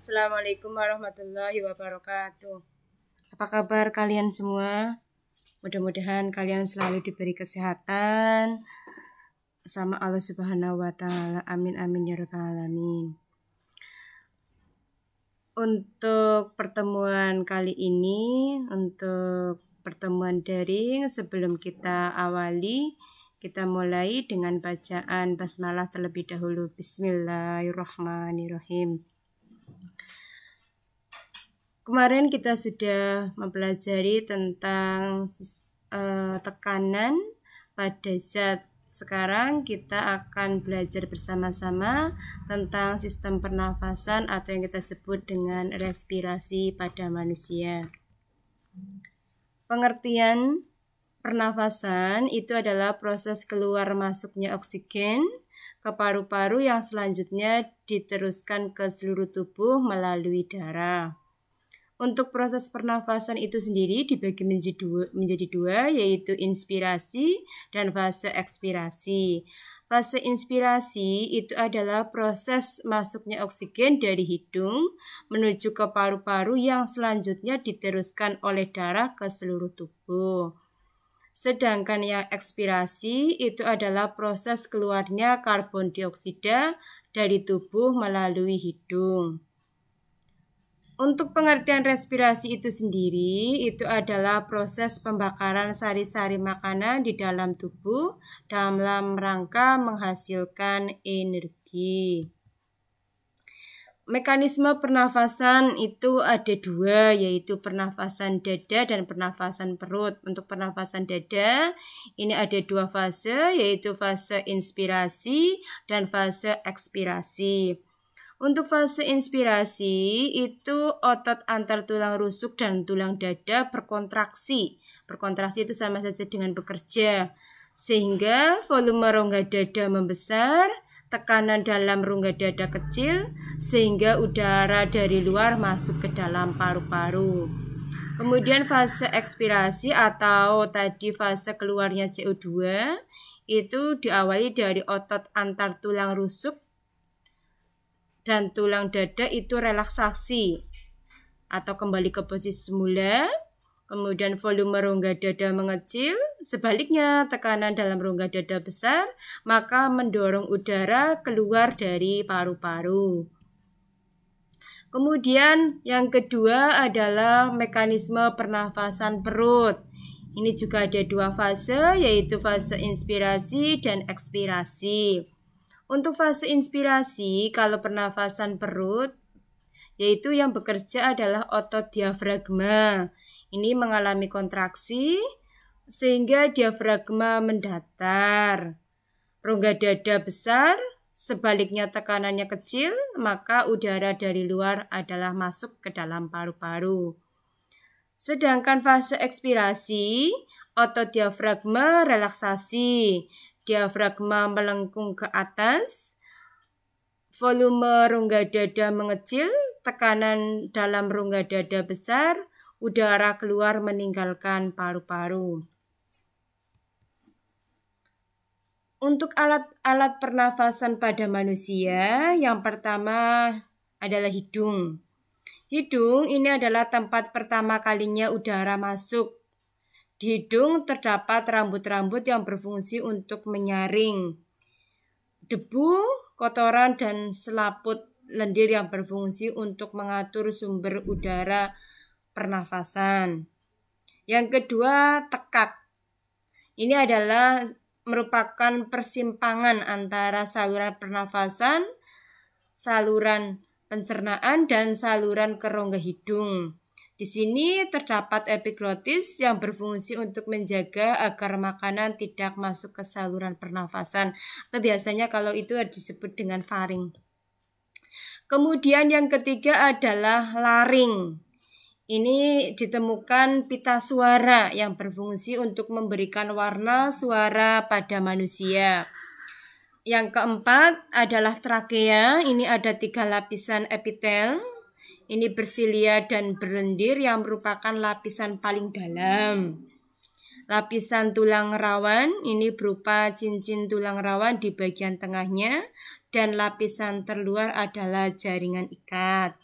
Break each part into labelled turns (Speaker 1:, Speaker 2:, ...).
Speaker 1: Assalamualaikum warahmatullahi wabarakatuh. Apa kabar kalian semua? Mudah-mudahan kalian selalu diberi kesehatan sama Allah Subhanahu wa taala. Amin amin ya rabbal alamin. Untuk pertemuan kali ini, untuk pertemuan daring sebelum kita awali, kita mulai dengan bacaan basmalah terlebih dahulu. Bismillahirrahmanirrahim. Kemarin kita sudah mempelajari tentang uh, tekanan pada zat. Sekarang kita akan belajar bersama-sama tentang sistem pernafasan atau yang kita sebut dengan respirasi pada manusia. Pengertian pernafasan itu adalah proses keluar masuknya oksigen ke paru-paru yang selanjutnya diteruskan ke seluruh tubuh melalui darah. Untuk proses pernafasan itu sendiri dibagi menjadi dua, menjadi dua yaitu inspirasi dan fase ekspirasi. Fase inspirasi itu adalah proses masuknya oksigen dari hidung menuju ke paru-paru yang selanjutnya diteruskan oleh darah ke seluruh tubuh. Sedangkan yang ekspirasi itu adalah proses keluarnya karbon dioksida dari tubuh melalui hidung. Untuk pengertian respirasi itu sendiri, itu adalah proses pembakaran sari-sari makanan di dalam tubuh dalam rangka menghasilkan energi mekanisme pernafasan itu ada dua, yaitu pernafasan dada dan pernafasan perut. Untuk pernafasan dada, ini ada dua fase, yaitu fase inspirasi dan fase ekspirasi. Untuk fase inspirasi, itu otot antar tulang rusuk dan tulang dada berkontraksi. Berkontraksi itu sama saja dengan bekerja. Sehingga volume rongga dada membesar, tekanan dalam rongga dada kecil sehingga udara dari luar masuk ke dalam paru-paru. Kemudian fase ekspirasi atau tadi fase keluarnya CO2 itu diawali dari otot antar tulang rusuk dan tulang dada itu relaksasi atau kembali ke posisi semula. Kemudian volume rongga dada mengecil Sebaliknya, tekanan dalam rongga dada besar maka mendorong udara keluar dari paru-paru. Kemudian yang kedua adalah mekanisme pernafasan perut. Ini juga ada dua fase yaitu fase inspirasi dan ekspirasi. Untuk fase inspirasi, kalau pernafasan perut yaitu yang bekerja adalah otot diafragma. Ini mengalami kontraksi, sehingga diafragma mendatar. Rongga dada besar, sebaliknya tekanannya kecil, maka udara dari luar adalah masuk ke dalam paru-paru. Sedangkan fase ekspirasi, otot diafragma relaksasi, diafragma melengkung ke atas, volume rongga dada mengecil, tekanan dalam rongga dada besar, udara keluar meninggalkan paru-paru. Untuk alat-alat pernafasan pada manusia, yang pertama adalah hidung. Hidung ini adalah tempat pertama kalinya udara masuk. Di hidung terdapat rambut-rambut yang berfungsi untuk menyaring. Debu, kotoran, dan selaput lendir yang berfungsi untuk mengatur sumber udara pernafasan. Yang kedua, tekak. Ini adalah merupakan persimpangan antara saluran pernafasan, saluran pencernaan, dan saluran kerongga hidung. Di sini terdapat epiglotis yang berfungsi untuk menjaga agar makanan tidak masuk ke saluran pernafasan atau biasanya kalau itu disebut dengan faring. Kemudian yang ketiga adalah laring. Ini ditemukan pita suara yang berfungsi untuk memberikan warna suara pada manusia. Yang keempat adalah trakea. Ini ada tiga lapisan epitel. Ini bersilia dan berlendir yang merupakan lapisan paling dalam. Lapisan tulang rawan ini berupa cincin tulang rawan di bagian tengahnya dan lapisan terluar adalah jaringan ikat.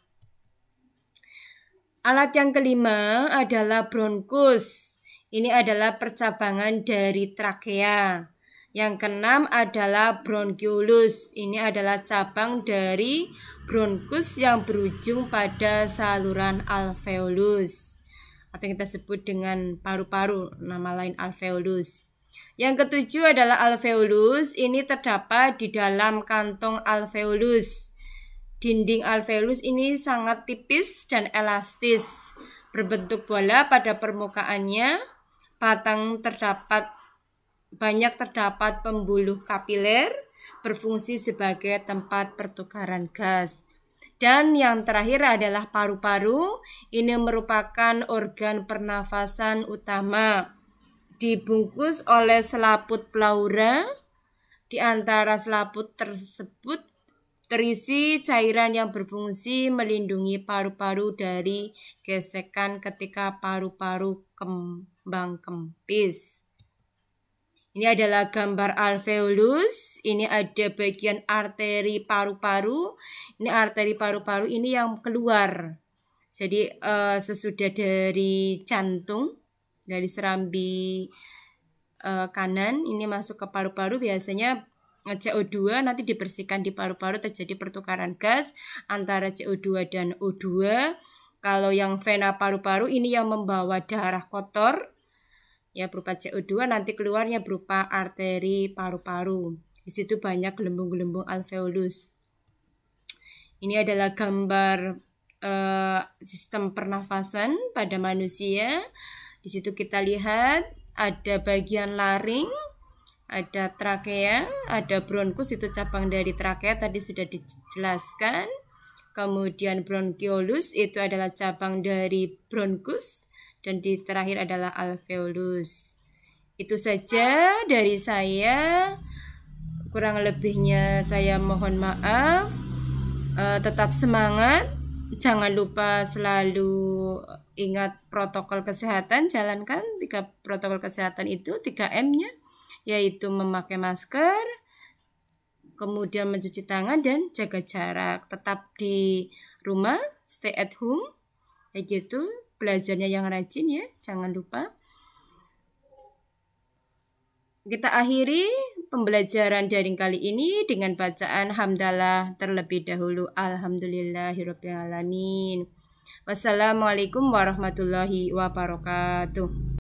Speaker 1: Alat yang kelima adalah bronkus. Ini adalah percabangan dari trakea. Yang keenam adalah bronkiolus. Ini adalah cabang dari bronkus yang berujung pada saluran alveolus atau kita sebut dengan paru-paru nama lain alveolus. Yang ketujuh adalah alveolus. Ini terdapat di dalam kantong alveolus Dinding alveolus ini sangat tipis dan elastis, berbentuk bola pada permukaannya. Patang terdapat banyak terdapat pembuluh kapiler berfungsi sebagai tempat pertukaran gas. Dan yang terakhir adalah paru-paru. Ini merupakan organ pernafasan utama. Dibungkus oleh selaput pleura. Di antara selaput tersebut terisi cairan yang berfungsi melindungi paru-paru dari gesekan ketika paru-paru kembang kempis. Ini adalah gambar alveolus, ini ada bagian arteri paru-paru, ini arteri paru-paru ini yang keluar. Jadi uh, sesudah dari jantung, dari serambi uh, kanan, ini masuk ke paru-paru biasanya CO2 nanti dibersihkan di paru-paru terjadi pertukaran gas antara CO2 dan O2. Kalau yang vena paru-paru ini yang membawa darah kotor ya berupa CO2 nanti keluarnya berupa arteri paru-paru. Di situ banyak gelembung-gelembung alveolus. Ini adalah gambar uh, sistem pernafasan pada manusia. Di situ kita lihat ada bagian laring ada trakea, ada bronkus itu cabang dari trakea tadi sudah dijelaskan. Kemudian bronchiolus itu adalah cabang dari bronkus dan di terakhir adalah alveolus. Itu saja dari saya. Kurang lebihnya saya mohon maaf. E, tetap semangat. Jangan lupa selalu ingat protokol kesehatan, jalankan tiga protokol kesehatan itu 3M-nya yaitu memakai masker, kemudian mencuci tangan dan jaga jarak, tetap di rumah, stay at home, kayak gitu, belajarnya yang rajin ya, jangan lupa. Kita akhiri pembelajaran daring kali ini dengan bacaan hamdalah terlebih dahulu. alhamdulillahirobbilalamin, Wassalamualaikum warahmatullahi wabarakatuh.